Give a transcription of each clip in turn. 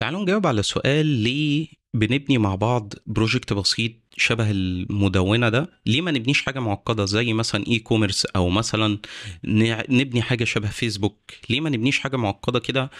تعالوا نجاوب على سؤال ليه بنبني مع بعض بروجكت بسيط شبه المدونه ده ليه ما نبنيش حاجه معقده زي مثلا اي كوميرس او مثلا نبني حاجه شبه فيسبوك ليه ما نبنيش حاجه معقده كده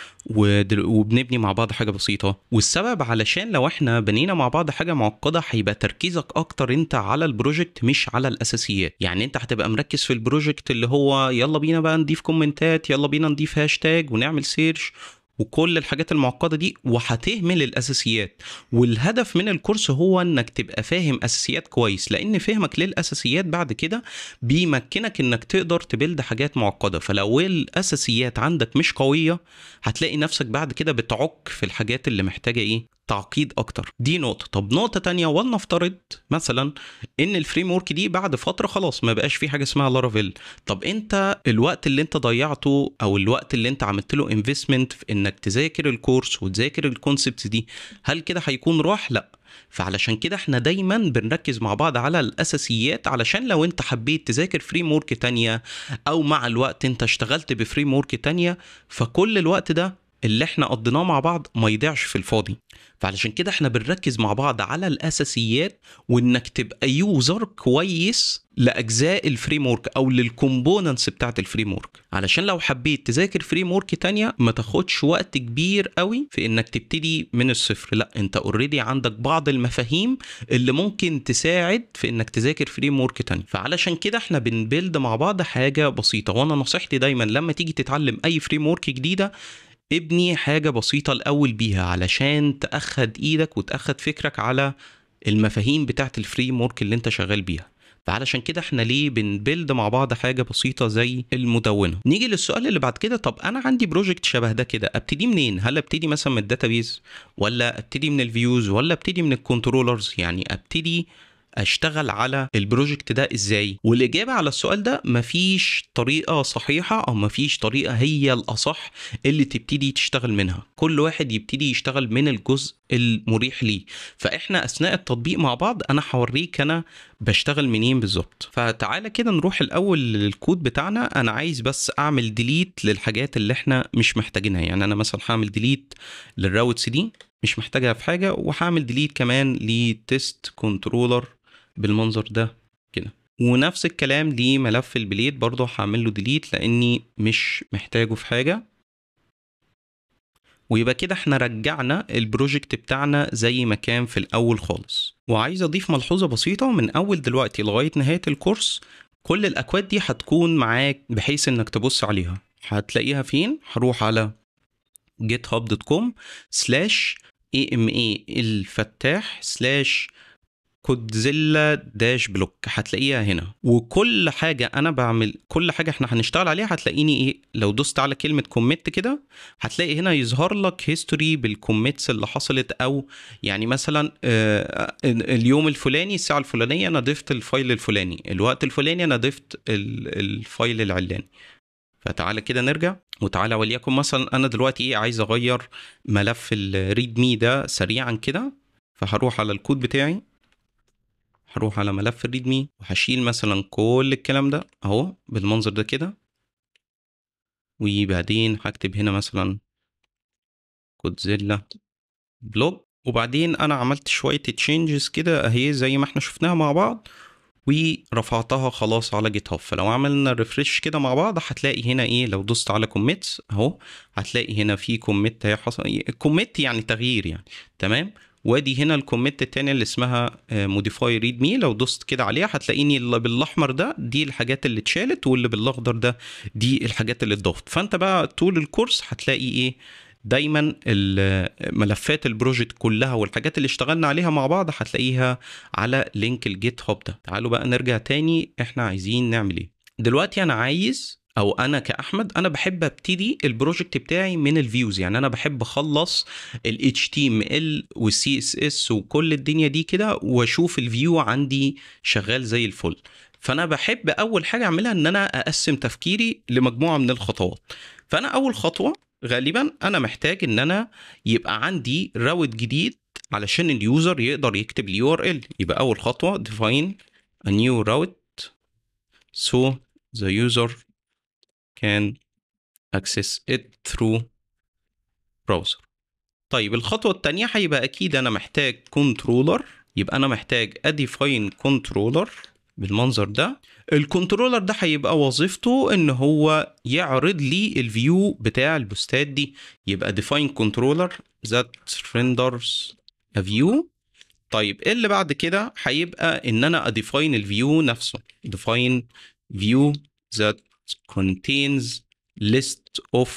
وبنبني مع بعض حاجه بسيطه والسبب علشان لو احنا بنينا مع بعض حاجه معقده هيبقى تركيزك اكتر انت على البروجكت مش على الاساسيات يعني انت هتبقى مركز في البروجكت اللي هو يلا بينا بقى نضيف كومنتات يلا بينا نضيف هاشتاج ونعمل سيرش وكل الحاجات المعقده دي وهتهمل الاساسيات والهدف من الكورس هو انك تبقى فاهم اساسيات كويس لان فهمك للاساسيات بعد كده بيمكنك انك تقدر تبلد حاجات معقده فلو الاساسيات عندك مش قويه هتلاقي نفسك بعد كده بتعك في الحاجات اللي محتاجه ايه تعقيد اكتر دي نقطه طب نقطه تانية ولنفترض مثلا ان الفريم ورك دي بعد فتره خلاص ما بقاش في حاجه اسمها لارافيل طب انت الوقت اللي انت ضيعته او الوقت اللي انت عملت له انفستمنت في انك تذاكر الكورس وتذاكر الكونسبت دي هل كده هيكون راح لا فعلشان كده احنا دايما بنركز مع بعض على الاساسيات علشان لو انت حبيت تذاكر فريم ورك تانية او مع الوقت انت اشتغلت بفريم ورك تانية فكل الوقت ده اللي احنا قضيناه مع بعض ما يضيعش في الفاضي فعلشان كده احنا بنركز مع بعض على الاساسيات وانك تبقى يوزر كويس لاجزاء الفريم ورك او للكومبوننتس بتاعت الفريم ورك علشان لو حبيت تذاكر فريم ورك تانية ما تاخدش وقت كبير قوي في انك تبتدي من الصفر لا انت اوريدي عندك بعض المفاهيم اللي ممكن تساعد في انك تذاكر فريم ورك تانية فعلشان كده احنا بنبيلد مع بعض حاجه بسيطه وانا نصيحتي دايما لما تيجي تتعلم اي فريم ورك جديده ابني حاجة بسيطة الأول بيها علشان تأخد إيدك وتأخد فكرك على المفاهيم بتاعة الفريم ورك اللي أنت شغال بيها فعلشان كده احنا ليه بنبلد مع بعض حاجه بسيطه زي المدونه نيجي للسؤال اللي بعد كده طب انا عندي بروجكت شبه ده كده ابتدي منين هل ابتدي مثلا من الداتابيز ولا ابتدي من الفيوز ولا ابتدي من الكنترولرز يعني ابتدي اشتغل على البروجكت ده ازاي والاجابه على السؤال ده مفيش طريقه صحيحه او مفيش طريقه هي الاصح اللي تبتدي تشتغل منها كل واحد يبتدي يشتغل من الجزء المريح ليه فاحنا اثناء التطبيق مع بعض انا هوريك انا بشتغل منين بالظبط فتعالى كده نروح الاول للكود بتاعنا انا عايز بس اعمل ديليت للحاجات اللي احنا مش محتاجينها يعني انا مثلا هعمل ديليت للراوتس دي مش محتاجها في حاجه وهعمل ديليت كمان لتست كنترولر بالمنظر ده كده ونفس الكلام لملف البليت برضو هعمل له ديليت لاني مش محتاجه في حاجه ويبقى كده احنا رجعنا البروجكت بتاعنا زي ما كان في الاول خالص وعايز اضيف ملحوظه بسيطه من اول دلوقتي لغايه نهايه الكورس كل الاكواد دي هتكون معاك بحيث انك تبص عليها هتلاقيها فين هروح على github.com slash ama الفتاح سلاش كودزيلا داش بلوك هتلاقيها هنا وكل حاجه انا بعمل كل حاجه احنا هنشتغل عليها هتلاقيني ايه لو دوست على كلمه كوميت كده هتلاقي هنا يظهر لك هيستوري بالكوميتس اللي حصلت او يعني مثلا آه، آه، اليوم الفلاني الساعه الفلانيه انا ضفت الفايل الفلاني الوقت الفلاني انا ضفت الفايل العلاني فتعالى كده نرجع وتعالى وليكن مثلا انا دلوقتي ايه عايز اغير ملف الريدمي ده سريعا كده فهروح على الكود بتاعي هروح على ملف الريدمي وهشيل مثلا كل الكلام ده اهو بالمنظر ده كده وبعدين هكتب هنا مثلا كودزيلا بلوج وبعدين انا عملت شويه تشينجز كده اهي زي ما احنا شفناها مع بعض ورفعتها خلاص على جيت هاب فلو عملنا ريفرش كده مع بعض هتلاقي هنا ايه لو دوست على كوميتس اهو هتلاقي هنا في كوميت هي حصل كوميت يعني تغيير يعني تمام وادي هنا الكوميت التاني اللي اسمها موديفاي ريد مي لو دوست كده عليها هتلاقيني اللي بالاحمر ده دي الحاجات اللي اتشالت واللي بالاخضر ده دي الحاجات اللي اتضافت فانت بقى طول الكورس هتلاقي ايه دايما آه، ملفات البروجكت كلها والحاجات اللي اشتغلنا عليها مع بعض هتلاقيها على لينك الجيت هاب ده تعالوا بقى نرجع تاني احنا عايزين نعمل ايه دلوقتي انا عايز او انا كاحمد انا بحب ابتدي البروجكت بتاعي من الفيوز يعني انا بحب اخلص ال HTML والسي اس اس وكل الدنيا دي كده واشوف الفيو عندي شغال زي الفل فانا بحب اول حاجه اعملها ان انا اقسم تفكيري لمجموعه من الخطوات فانا اول خطوه غالبا انا محتاج ان انا يبقى عندي راوت جديد علشان اليوزر يقدر يكتب لي ار ال يبقى اول خطوه ديفاين ا نيو راوت سو ذا يوزر can access it through browser طيب الخطوة التانية هيبقى أكيد أنا محتاج كنترولر يبقى أنا محتاج أديفاين كنترولر بالمنظر ده الكنترولر ده هيبقى وظيفته ان هو يعرض لي الفيو بتاع البوستات دي يبقى ديفاين كنترولر ذات ريندرز a view طيب ايه اللي بعد كده هيبقى ان انا اديفاين الفيو نفسه ديفاين فيو ذات contains list of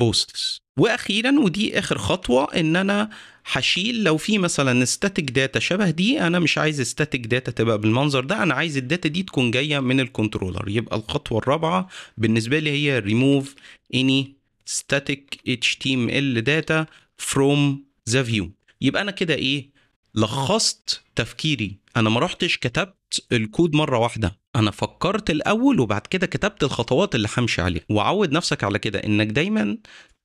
posts واخيرا ودي اخر خطوه ان انا هشيل لو في مثلا static داتا شبه دي انا مش عايز static داتا تبقى بالمنظر ده انا عايز الداتا دي تكون جايه من الكنترولر يبقى الخطوه الرابعه بالنسبه لي هي ريموف اني static HTML data from the view يبقى انا كده ايه لخصت تفكيري انا ما رحتش كتبت الكود مره واحده انا فكرت الاول وبعد كده كتبت الخطوات اللي همشي عليها وعود نفسك على كده انك دايما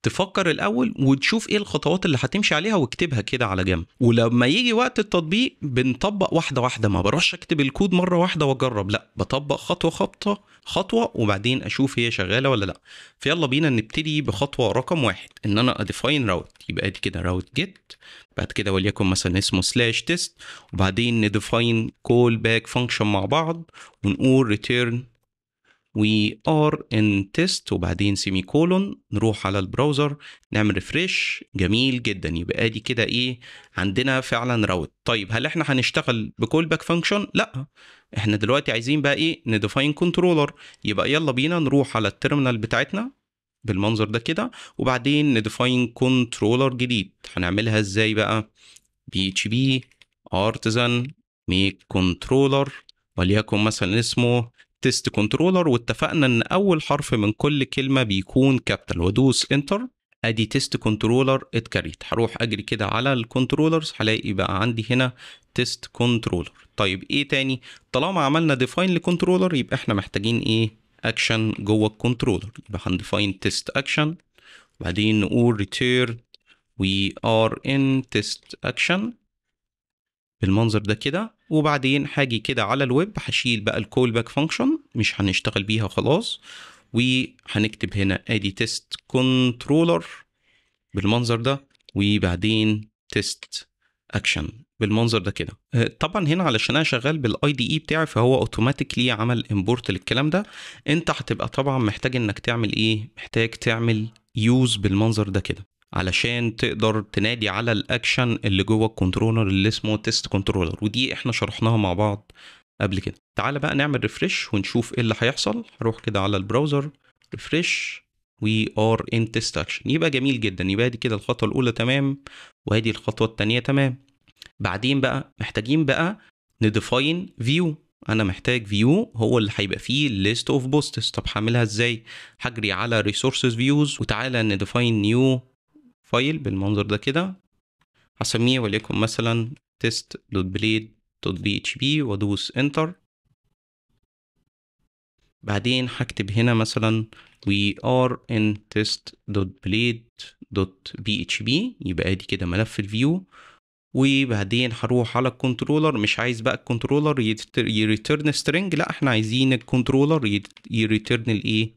تفكر الاول وتشوف ايه الخطوات اللي هتمشي عليها واكتبها كده على جنب ولما يجي وقت التطبيق بنطبق واحده واحده ما بروحش اكتب الكود مره واحده واجرب لا بطبق خطوه خطوه خطوه وبعدين اشوف هي شغاله ولا لا فيلا بينا نبتدي بخطوه رقم واحد ان انا اديفاين راوت يبقى ادي كده راوت جيت بعد كده وليكن مثلا اسمه سلاش تيست وبعدين نديفاين كول باك فانكشن مع بعض ونقول ريتيرن وي ار ان تيست وبعدين سيمي كولون نروح على البراوزر نعمل ريفريش جميل جدا يبقى ادي كده ايه عندنا فعلا راوت طيب هل احنا هنشتغل بكول باك فانكشن لا احنا دلوقتي عايزين بقى ايه نديفاين كنترولر يبقى يلا بينا نروح على التيرمينال بتاعتنا بالمنظر ده كده وبعدين نديفاين كنترولر جديد هنعملها ازاي بقى بي اتش بي ارتزان ميك كنترولر وليكن مثلا اسمه تيست كنترولر واتفقنا ان اول حرف من كل كلمه بيكون كابيتال وادوس انتر ادي تيست كنترولر اتكريت هروح اجري كده على الكنترولرز هلاقي بقى عندي هنا تيست كنترولر طيب ايه تاني طالما عملنا ديفاين لكنترولر يبقى احنا محتاجين ايه اكشن جوه الكنترولر يبقى هنديفاين تيست اكشن وبعدين نقول ريتيرن وي ار ان تيست اكشن بالمنظر ده كده وبعدين هاجي كده على الويب هشيل بقى الكول باك فانكشن مش هنشتغل بيها خلاص وهنكتب هنا ادي تيست كنترولر بالمنظر ده وبعدين تيست اكشن بالمنظر ده كده آه، طبعا هنا علشان انا شغال بالاي دي اي بتاعي فهو اوتوماتيكلي عمل امبورت للكلام ده انت هتبقى طبعا محتاج انك تعمل ايه محتاج تعمل يوز بالمنظر ده كده علشان تقدر تنادي على الاكشن اللي جوه الكنترولر اللي اسمه تيست كنترولر ودي احنا شرحناها مع بعض قبل كده تعال بقى نعمل ريفرش ونشوف ايه اللي هيحصل هروح كده على البراوزر ريفرش وي ار ان تيست اكشن يبقى جميل جدا يبقى دي كده الخطوه الاولى تمام وادي الخطوه التانية تمام بعدين بقى محتاجين بقى نديفاين فيو انا محتاج فيو هو اللي هيبقى فيه ليست اوف بوستس طب هعملها ازاي هجري على ريسورسز فيوز وتعالى نديفاين نيو فايل بالمنظر ده كده هسميه وليكن مثلا test.blade.php وادوس انتر بعدين هكتب هنا مثلا we are in test.blade.php يبقى ادي كده ملف الفيو وبعدين هروح على الكنترولر مش عايز بقى الكنترولر يريتيرن سترينج لا احنا عايزين الكنترولر يريتيرن الايه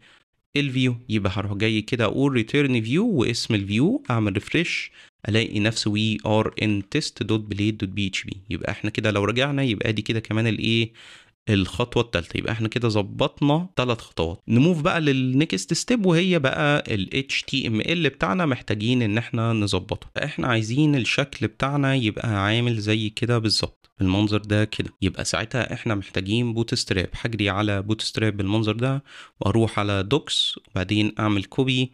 الفيو يبقى هروح جاي كده اقول ريتيرن فيو واسم الفيو اعمل ريفرش الاقي نفس وي ار ان تيست دوت بليد دوت بي اتش بي يبقى احنا كده لو رجعنا يبقى ادي كده كمان الايه الخطوه الثالثه يبقى احنا كده ظبطنا ثلاث خطوات نموف بقى للنكست ستيب وهي بقى ال HTML بتاعنا محتاجين ان احنا نظبطه احنا عايزين الشكل بتاعنا يبقى عامل زي كده بالظبط بالمنظر ده كده يبقى ساعتها احنا محتاجين بوت ستراب هجري على بوت ستراب بالمنظر ده واروح على دوكس وبعدين اعمل كوبي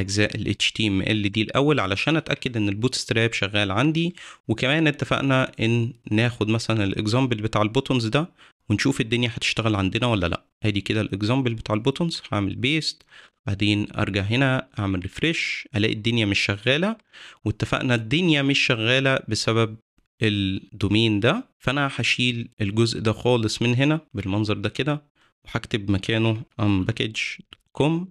اجزاء ال HTML دي الاول علشان اتاكد ان البوت ستراب شغال عندي وكمان اتفقنا ان ناخد مثلا الاكزامبل بتاع البوتونز ده ونشوف الدنيا هتشتغل عندنا ولا لا ادي كده الاكزامبل بتاع البوتونز هعمل بيست بعدين ارجع هنا اعمل ريفرش الاقي الدنيا مش شغاله واتفقنا الدنيا مش شغاله بسبب الدومين ده فانا هشيل الجزء ده خالص من هنا بالمنظر ده كده وهكتب مكانه ام باكج كوم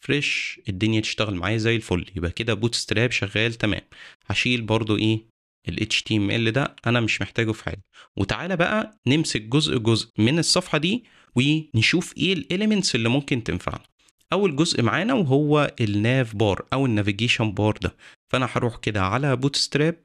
فريش الدنيا تشتغل معايا زي الفل يبقى كده بوت ستراب شغال تمام هشيل برضو ايه ال HTML ده انا مش محتاجه في حاجه وتعالى بقى نمسك جزء جزء من الصفحه دي ونشوف ايه الاليمنتس اللي ممكن تنفعنا اول جزء معانا وهو الناف بار او النافيجيشن بار ده فانا هروح كده على بوت ستراب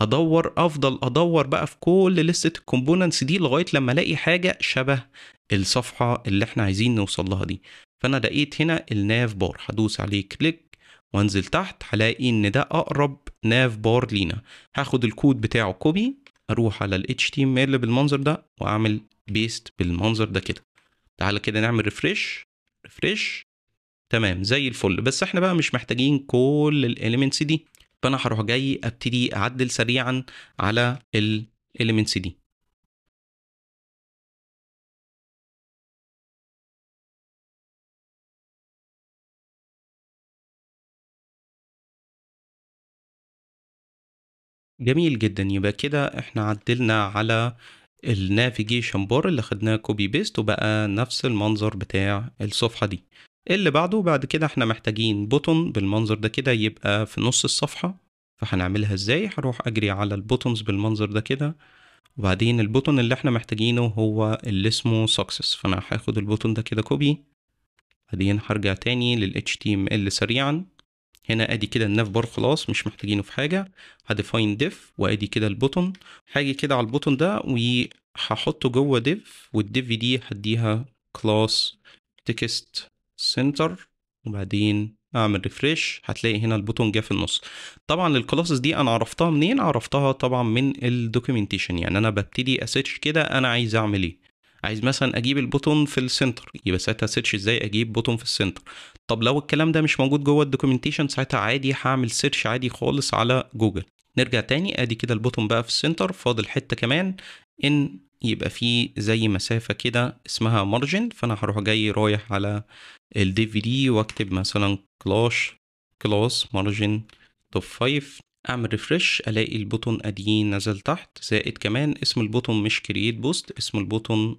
ادور افضل ادور بقى في كل لستة الكومبوننتس دي لغاية لما الاقي حاجة شبه الصفحة اللي احنا عايزين نوصل لها دي فانا لقيت هنا الناف بار هدوس عليه كليك وانزل تحت هلاقي ان ده اقرب ناف بار لينا هاخد الكود بتاعه كوبي اروح على ال HTML بالمنظر ده واعمل بيست بالمنظر ده كده تعالى كده نعمل ريفرش ريفرش تمام زي الفل بس احنا بقى مش محتاجين كل الاليمنتس دي فانا هروح جاي ابتدي اعدل سريعا على الاليمنتس دي جميل جدا يبقى كده احنا عدلنا على النافيجيشن بار اللي خدناه كوبي بيست وبقى نفس المنظر بتاع الصفحة دي اللي بعده بعد كده احنا محتاجين بوتون بالمنظر ده كده يبقى في نص الصفحة فهنعملها ازاي هروح اجري على البوتونز بالمنظر ده كده وبعدين البوتون اللي احنا محتاجينه هو اللي اسمه سكسس فانا هاخد البوتون ده كده كوبي بعدين هرجع تاني لل HTML سريعا هنا ادي كده الناف بار خلاص مش محتاجينه في حاجه هديفاين ديف وادي كده البوتن هاجي كده على البوتن ده وهحطه جوه ديف والديف دي هديها كلاس تكست سنتر وبعدين اعمل ريفريش هتلاقي هنا البوتن جه في النص طبعا الكلاسز دي انا عرفتها منين عرفتها طبعا من الدوكيومنتيشن يعني انا ببتدي اسيرش كده انا عايز اعمل ايه عايز مثلا اجيب البوتون في السنتر يبقى ساعتها سيرش ازاي اجيب بوتون في السنتر طب لو الكلام ده مش موجود جوه الدوكيومنتيشن ساعتها عادي هعمل سيرش عادي خالص على جوجل نرجع تاني ادي كده البوتون بقى في السنتر فاضل حته كمان ان يبقى في زي مسافة كده اسمها مارجن فأنا هروح جاي رايح على ال دي وأكتب مثلا كلاش كلاس مارجن توب 5 أعمل ريفرش ألاقي البوتون أدي نزل تحت زائد كمان اسم البوتون مش كرييت بوست اسم البوتون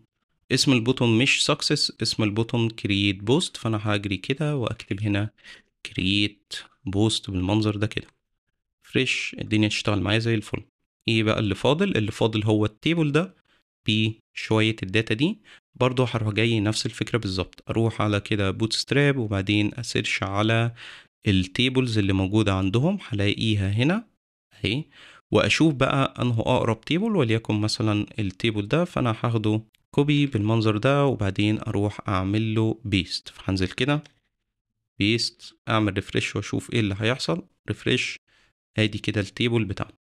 اسم البوتون مش سكسس اسم البوتون كرييت بوست فانا هجري كده واكتب هنا كرييت بوست بالمنظر ده كده فريش الدنيا تشتغل معايا زي الفل ايه بقى اللي فاضل اللي فاضل هو التيبل ده بشوية الداتا دي برضو هروح جاي نفس الفكرة بالظبط اروح على كده بوت ستراب وبعدين اسيرش على التيبلز اللي موجودة عندهم هلاقيها هنا اهي واشوف بقى انه اقرب تيبل وليكن مثلا التيبل ده فانا هاخده كوبي بالمنظر ده وبعدين اروح اعمل له بيست فهنزل كده بيست اعمل ريفرش واشوف ايه اللي هيحصل ريفرش ادي كده التيبل بتاعنا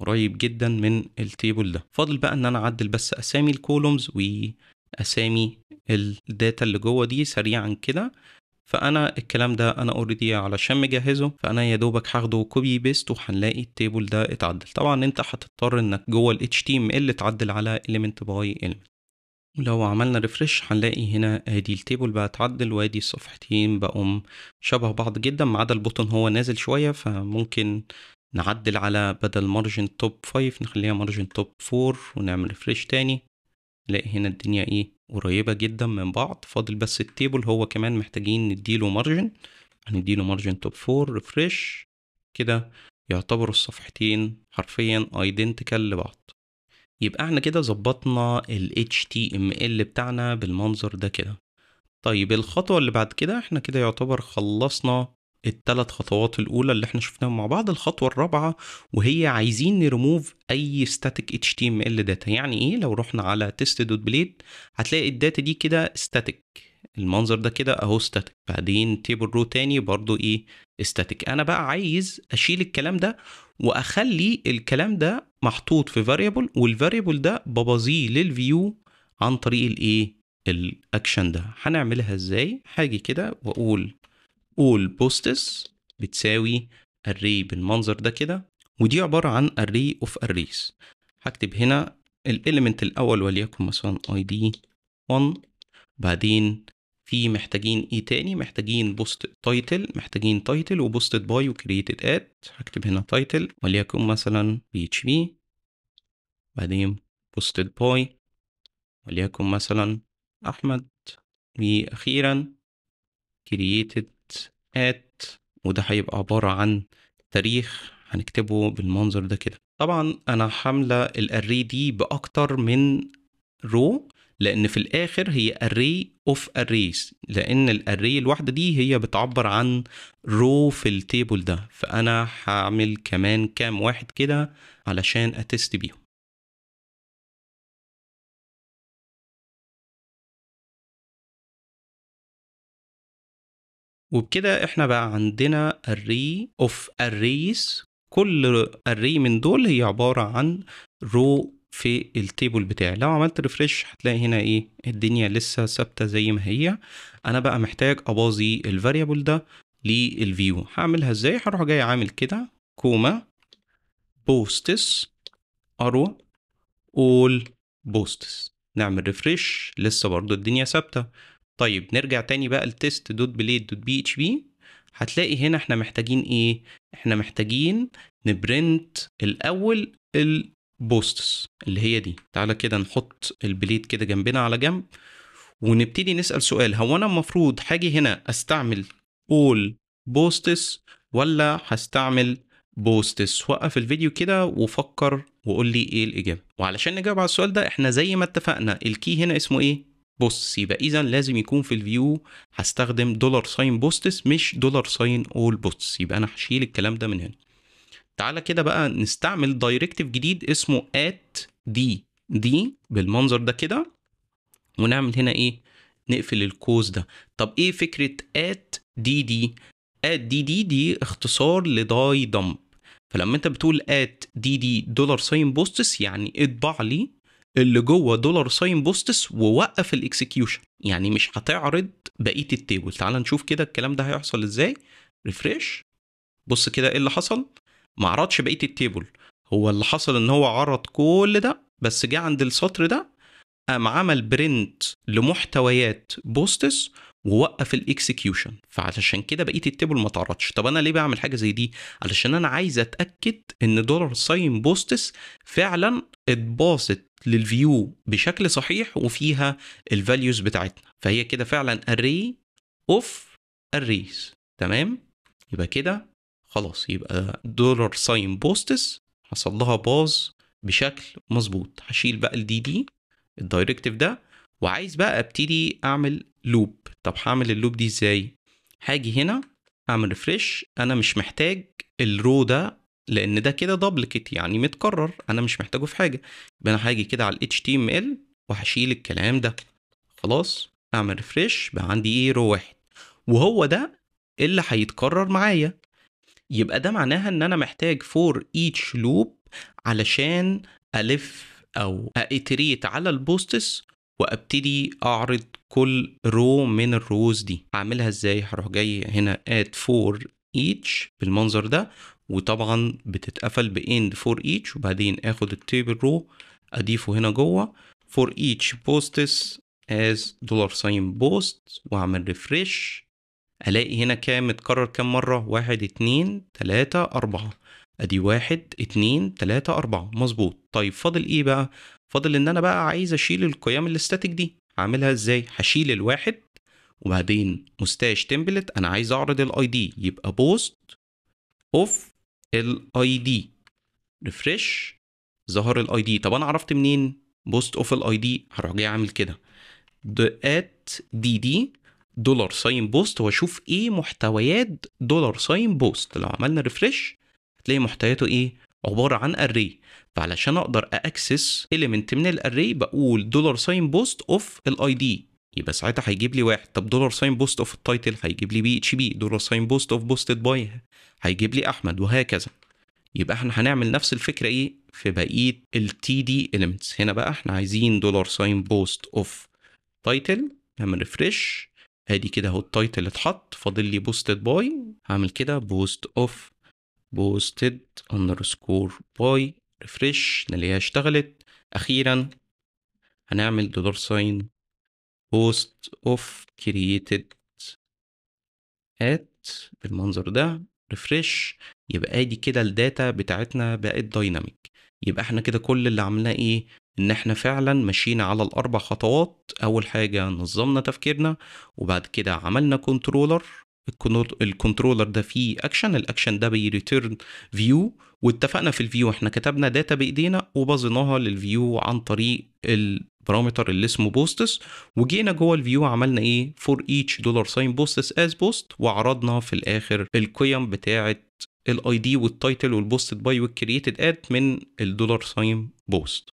قريب جدا من التيبل ده فاضل بقى ان انا اعدل بس اسامي الكولومز واسامي الداتا اللي جوه دي سريعا كده فانا الكلام ده انا اوريدي علشان مجهزه فانا يا دوبك هاخده كوبي بيست وهنلاقي التيبل ده اتعدل طبعا انت هتضطر انك جوه ال HTML تعدل على element by element لو عملنا ريفرش هنلاقي هنا ادي التيبل بقى اتعدل وادي الصفحتين بقوا شبه بعض جدا ما عدا البوتن هو نازل شوية فممكن نعدل على بدل مارجن توب 5 نخليها مارجن توب 4 ونعمل ريفرش تاني نلاقي هنا الدنيا ايه قريبة جدا من بعض فاضل بس التيبل هو كمان محتاجين نديله مارجن هنديله مارجن توب 4 ريفرش كده يعتبروا الصفحتين حرفيا ايدنتيكال لبعض يبقى احنا كده ظبطنا ال HTML بتاعنا بالمنظر ده كده طيب الخطوة اللي بعد كده احنا كده يعتبر خلصنا التلات خطوات الأولى اللي احنا شفناهم مع بعض الخطوة الرابعة وهي عايزين نرموف أي static HTML data يعني ايه لو رحنا على test.blade هتلاقي الداتا دي كده static المنظر ده كده اهو ستاتيك بعدين تيبل رو تاني برضو ايه ستاتيك انا بقى عايز اشيل الكلام ده واخلي الكلام ده محطوط في فاريبل والفاريبل ده ببظيه للفيو عن طريق الايه الاكشن ده هنعملها ازاي هاجي كده واقول all بوستس بتساوي array بالمنظر ده كده ودي عبارة عن array of arrays هكتب هنا الاليمنت الاول وليكن مثلا id 1 بعدين في محتاجين ايه تاني محتاجين بوست تايتل محتاجين تايتل وبوستد باي وكرييتد اد هكتب هنا تايتل وليكن مثلا بي اتش بي بعدين بوستد باي وليكن مثلا احمد واخيرا كرييتد اد وده هيبقى عبارة عن تاريخ هنكتبه بالمنظر ده كده طبعا انا حامله الاري دي باكتر من رو لأن في الآخر هي array of arrays لأن الاري الواحدة دي هي بتعبر عن رو في التيبل ده فأنا هعمل كمان كام واحد كده علشان أتست بيهم وبكده احنا بقى عندنا array of arrays كل array من دول هي عبارة عن row في التيبل بتاعي لو عملت ريفرش هتلاقي هنا ايه الدنيا لسه ثابته زي ما هي انا بقى محتاج اباظي الفاريبل ده للفيو هعملها ازاي هروح جاي عامل كده كوما بوستس ارو اول بوستس نعمل ريفرش لسه برضو الدنيا ثابته طيب نرجع تاني بقى لتست دوت بليد دوت بي اتش بي هتلاقي هنا احنا محتاجين ايه احنا محتاجين نبرنت الاول ال بوستس اللي هي دي تعالى كده نحط البليد كده جنبنا على جنب ونبتدي نسأل سؤال هو أنا المفروض هاجي هنا أستعمل اول بوستس ولا هستعمل بوستس وقف الفيديو كده وفكر وقول لي ايه الاجابه وعلشان نجاوب على السؤال ده احنا زي ما اتفقنا الكي هنا اسمه ايه بوستس يبقى اذا لازم يكون في الفيو هستخدم دولار ساين بوستس مش دولار ساين اول بوستس يبقى انا هشيل الكلام ده من هنا تعالى كده بقى نستعمل دايركتيف جديد اسمه ات دي دي بالمنظر ده كده ونعمل هنا ايه نقفل الكوز ده طب ايه فكره ات دي دي ات دي دي دي اختصار لداي دمب فلما انت بتقول ات دي دي دولار ساين بوستس يعني اطبع لي اللي جوه دولار ساين بوستس ووقف الاكسكيوشن يعني مش هتعرض بقيه التيبل تعال نشوف كده الكلام ده هيحصل ازاي ريفريش بص كده ايه اللي حصل ما عرضش بقيه التيبل هو اللي حصل ان هو عرض كل ده بس جه عند السطر ده قام عمل برنت لمحتويات بوستس ووقف الاكسكيوشن فعلشان كده بقيه التيبل ما تعرضش طب انا ليه بعمل حاجه زي دي علشان انا عايز اتاكد ان دولار ساين بوستس فعلا اتباصت للفيو بشكل صحيح وفيها الفاليوز بتاعتنا فهي كده فعلا اري اوف اريز تمام يبقى كده خلاص يبقى دولار ساين بوستس حصل لها باظ بشكل مظبوط هشيل بقى الدي دي الدايركتيف ده وعايز بقى ابتدي اعمل لوب طب هعمل اللوب دي ازاي هاجي هنا اعمل ريفرش انا مش محتاج الرو ده لان ده كده دبلكت يعني متكرر انا مش محتاجه في حاجه يبقى انا هاجي كده على الاتش تي ام ال وهشيل الكلام ده خلاص اعمل ريفرش بقى عندي ايه رو واحد وهو ده اللي هيتكرر معايا يبقى ده معناها ان انا محتاج فور ايتش لوب علشان الف او اتريت على البوستس وابتدي اعرض كل رو من الروز دي هعملها ازاي هروح جاي هنا اد فور ايتش بالمنظر ده وطبعا بتتقفل باند فور ايتش وبعدين اخد التيبل رو اضيفه هنا جوه فور ايتش بوستس از دولار ساين بوست واعمل ريفرش الاقي هنا كام متكرر كام مره واحد اتنين تلاتة اربعة ادي واحد اتنين تلاتة اربعة مظبوط طيب فاضل ايه بقى فاضل ان انا بقى عايز اشيل القيم الاستاتيك دي هعملها ازاي هشيل الواحد وبعدين مستاش تمبلت انا عايز اعرض الاي دي يبقى بوست اوف الاي دي ريفرش ظهر الاي دي طب انا عرفت منين بوست اوف الاي دي هروح جاي اعمل كده ات دي دي دولار ساين بوست واشوف ايه محتويات دولار ساين بوست لو عملنا ريفرش هتلاقي محتوياته ايه عبارة عن اري فعلشان اقدر اكسس اليمنت من الاري بقول دولار ساين بوست اوف الاي دي يبقى ساعتها هيجيب لي واحد طب دولار ساين بوست اوف التايتل هيجيب لي بي اتش بي دولار ساين بوست اوف بوستد باي هيجيب لي احمد وهكذا يبقى احنا هنعمل نفس الفكره ايه في بقيه التي دي ايليمنتس هنا بقى احنا عايزين دولار ساين بوست اوف تايتل نعمل ريفرش ادي كده اهو التايتل اتحط فاضل لي بوستد باي هعمل كده بوست اوف بوستد اندرسكور باي ريفرش نلاقيها اشتغلت اخيرا هنعمل دولار ساين بوست اوف كرييتد ات بالمنظر ده ريفرش يبقى ادي كده الداتا بتاعتنا بقت دايناميك يبقى احنا كده كل اللي عملناه ايه ان احنا فعلا مشينا على الاربع خطوات اول حاجه نظمنا تفكيرنا وبعد كده عملنا كنترولر الكنترولر ده فيه اكشن الاكشن ده بيريتيرن فيو واتفقنا في الفيو احنا كتبنا داتا بايدينا وبظناها للفيو عن طريق البارامتر اللي اسمه بوستس وجينا جوه الفيو عملنا ايه فور ايتش دولار ساين بوستس از بوست وعرضنا في الاخر القيم بتاعه الاي دي والتايتل والبوستد باي والكرييتد اد من الدولار ساين بوست